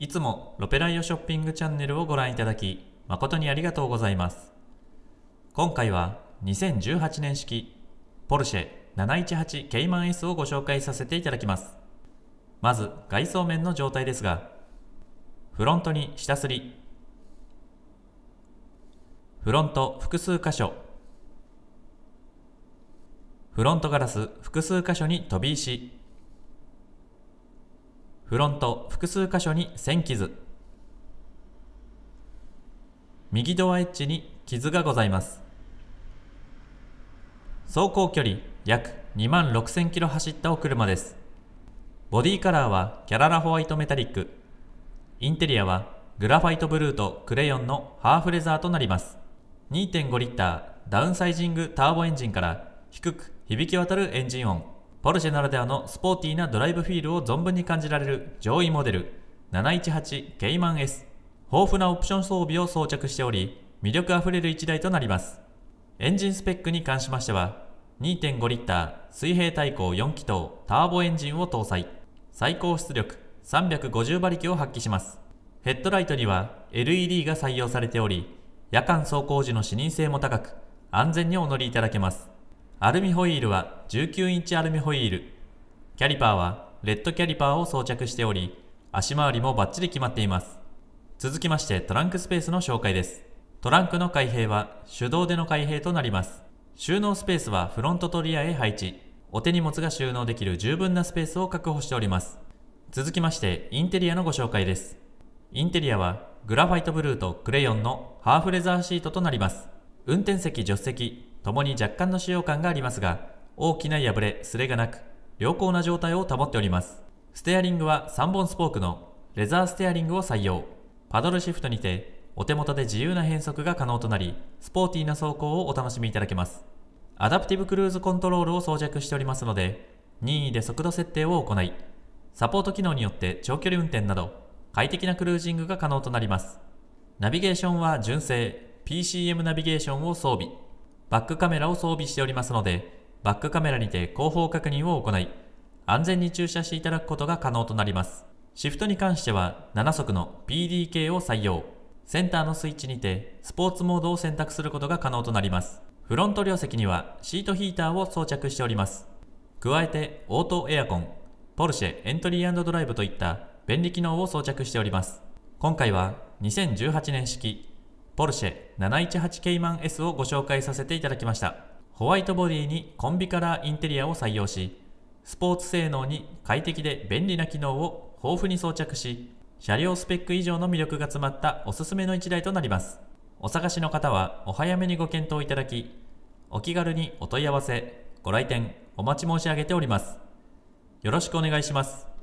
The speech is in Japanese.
いつもロペライオショッピングチャンネルをご覧いただき、誠にありがとうございます。今回は2018年式ポルシェ718ケイマン S をご紹介させていただきます。まず外装面の状態ですが、フロントに下すり、フロント複数箇所、フロントガラス複数箇所に飛び石、フロント複数箇所に線傷右ドアエッジに傷がございます走行距離約2万6000キロ走ったお車ですボディカラーはキャララホワイトメタリックインテリアはグラファイトブルーとクレヨンのハーフレザーとなります2.5リッターダウンサイジングターボエンジンから低く響き渡るエンジン音ポルシェならではのスポーティーなドライブフィールを存分に感じられる上位モデル718ケイマン S 豊富なオプション装備を装着しており魅力あふれる1台となりますエンジンスペックに関しましては2.5リッター水平対向4気筒ターボエンジンを搭載最高出力350馬力を発揮しますヘッドライトには LED が採用されており夜間走行時の視認性も高く安全にお乗りいただけますアルミホイールは19インチアルミホイール、キャリパーはレッドキャリパーを装着しており、足回りもバッチリ決まっています。続きましてトランクスペースの紹介です。トランクの開閉は手動での開閉となります。収納スペースはフロントトリアへ配置。お手荷物が収納できる十分なスペースを確保しております。続きましてインテリアのご紹介です。インテリアはグラファイトブルーとクレヨンのハーフレザーシートとなります。運転席、助手席、ともに若干の使用感がありますが、大きな破れ、すれがなく、良好な状態を保っております。ステアリングは3本スポークのレザーステアリングを採用。パドルシフトにて、お手元で自由な変速が可能となり、スポーティーな走行をお楽しみいただけます。アダプティブクルーズコントロールを装着しておりますので、任意で速度設定を行い、サポート機能によって長距離運転など、快適なクルージングが可能となります。ナビゲーションは純正、PCM ナビゲーションを装備。バックカメラを装備しておりますので、バックカメラにて後方確認を行い、安全に駐車していただくことが可能となります。シフトに関しては7速の PDK を採用。センターのスイッチにてスポーツモードを選択することが可能となります。フロント両席にはシートヒーターを装着しております。加えてオートエアコン、ポルシェエントリードライブといった便利機能を装着しております。今回は2018年式ポルシェ 718K-S をご紹介させていただきました。ホワイトボディにコンビカラーインテリアを採用し、スポーツ性能に快適で便利な機能を豊富に装着し、車両スペック以上の魅力が詰まったおすすめの1台となります。お探しの方はお早めにご検討いただき、お気軽にお問い合わせ、ご来店お待ち申し上げております。よろしくお願いします。